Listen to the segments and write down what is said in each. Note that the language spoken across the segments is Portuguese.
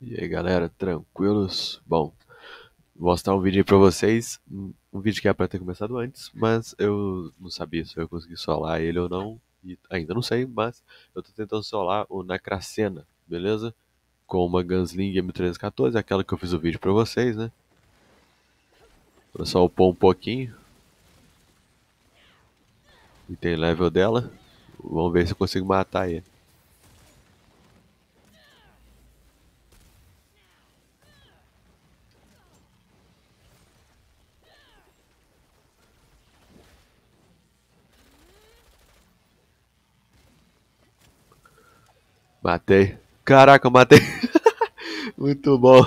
E aí galera, tranquilos? Bom, vou mostrar um vídeo aí pra vocês, um vídeo que era pra ter começado antes, mas eu não sabia se eu ia conseguir solar ele ou não, e ainda não sei, mas eu tô tentando solar o Necracena, beleza? Com uma Gunsling M314, aquela que eu fiz o vídeo pra vocês, né? Vou só upar um pouquinho. E tem level dela, vamos ver se eu consigo matar ele. Matei. Caraca, matei. Muito bom.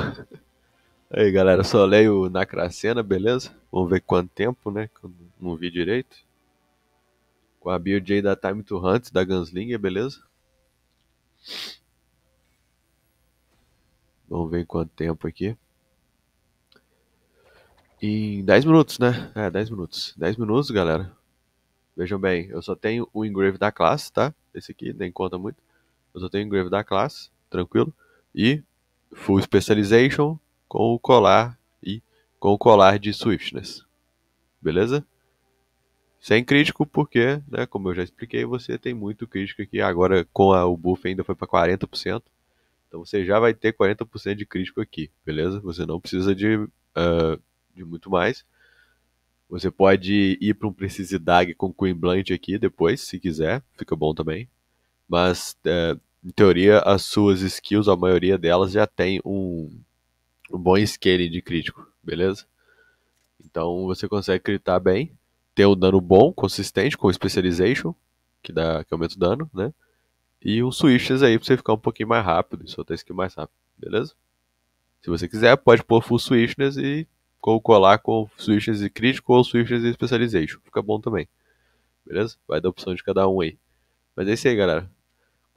Aí, galera, só leio na Cracena, beleza? Vamos ver quanto tempo, né? Que eu não vi direito. Com a build da Time to Hunt, da Gunslinger, beleza? Vamos ver quanto tempo aqui. Em 10 minutos, né? É, 10 minutos. 10 minutos, galera. Vejam bem, eu só tenho o Engrave da classe, tá? Esse aqui, nem conta muito eu só tenho Grave da classe, tranquilo. E Full Specialization com o colar e com o colar de Swiftness. Beleza? Sem é crítico, porque, né, como eu já expliquei, você tem muito crítico aqui. Agora com a, o buff ainda foi para 40%. Então você já vai ter 40% de crítico aqui, beleza? Você não precisa de, uh, de muito mais. Você pode ir para um Precisidade com Queen Blunt aqui depois, se quiser. Fica bom também mas é, em teoria as suas skills, a maioria delas já tem um, um bom scaling de crítico, beleza? Então você consegue critar bem, ter um dano bom, consistente, com specialization, que, dá, que aumenta o dano, né? E um switches aí pra você ficar um pouquinho mais rápido, soltar skill mais rápido, beleza? Se você quiser, pode pôr full switches e colar com switches e crítico ou switches e specialization. Fica bom também. Beleza? Vai dar opção de cada um aí. Mas é isso aí, galera.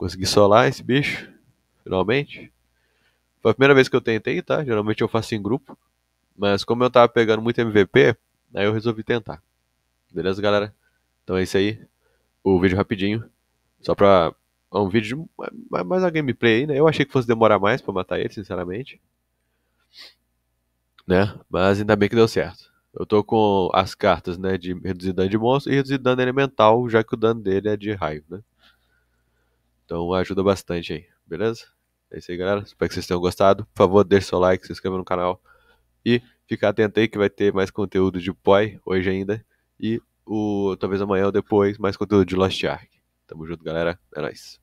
Consegui solar esse bicho, finalmente. Foi a primeira vez que eu tentei, tá? Geralmente eu faço em grupo. Mas como eu tava pegando muito MVP, aí eu resolvi tentar. Beleza, galera? Então é isso aí. O vídeo rapidinho. Só pra. É um vídeo de mais a gameplay aí, né? Eu achei que fosse demorar mais pra matar ele, sinceramente. Né? Mas ainda bem que deu certo. Eu tô com as cartas, né? De reduzir dano de monstro e reduzir dano elemental, já que o dano dele é de raio, né? Então ajuda bastante aí, beleza? É isso aí, galera. Espero que vocês tenham gostado. Por favor, deixe seu like, se inscreva no canal. E fica atento aí que vai ter mais conteúdo de Poi hoje ainda. E o, talvez amanhã ou depois, mais conteúdo de Lost Ark. Tamo junto, galera. É nóis.